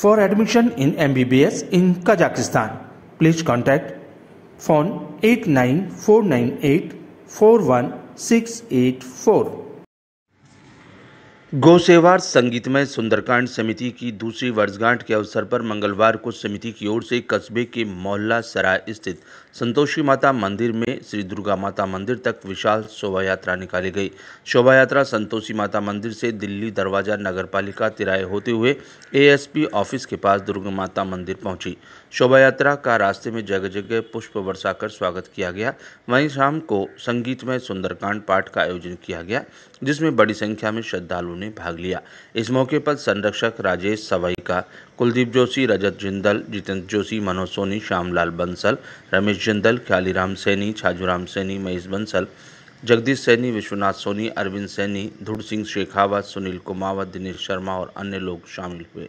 For admission in MBBS in Kazakhstan, please contact phone 89498 41684. गोसेवार संगीतमय सुंदरकांड समिति की दूसरी वर्षगांठ के अवसर पर मंगलवार को समिति की ओर से कस्बे के मोहल्ला सराय स्थित संतोषी माता मंदिर में श्री दुर्गा माता मंदिर तक विशाल शोभा यात्रा निकाली गई शोभा यात्रा संतोषी माता मंदिर से दिल्ली दरवाजा नगर पालिका तिराए होते हुए एएसपी ऑफिस के पास दुर्गा माता मंदिर पहुंची शोभा यात्रा का रास्ते में जगह जगह पुष्प वर्षा कर स्वागत किया गया वहीं शाम को संगीतमय सुंदरकांड पाठ का आयोजन किया गया जिसमें बड़ी संख्या में श्रद्धालु श्रद्धालुओं ने भाग लिया इस मौके पर संरक्षक राजेश सवाईका कुलदीप जोशी रजत जिंदल जितेंद्र जोशी मनोज सोनी श्यामलाल बंसल रमेश जिंदल ख्यालीराम सैनी छाजूराम सैनी महेश बंसल जगदीश सैनी विश्वनाथ सोनी अरविंद सैनी धुड़ सिंह शेखावत सुनील कुमावत दिनेश शर्मा और अन्य लोग शामिल हुए